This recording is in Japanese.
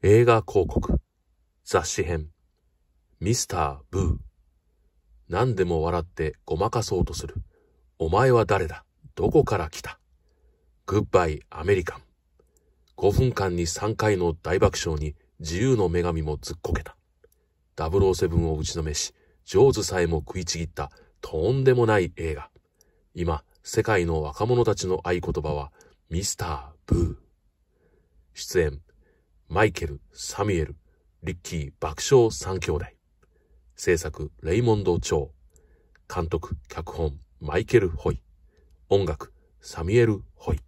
映画広告、雑誌編、ミスター・ブー。何でも笑ってごまかそうとする。お前は誰だどこから来たグッバイ・アメリカン。5分間に3回の大爆笑に自由の女神もずっこけた。007を打ちのめし、ジョーズさえも食いちぎったとんでもない映画。今、世界の若者たちの合言葉は、ミスター・ブー。出演、マイケル、サミュエル、リッキー、爆笑三兄弟。制作、レイモンド・チョ監督、脚本、マイケル・ホイ。音楽、サミュエル・ホイ。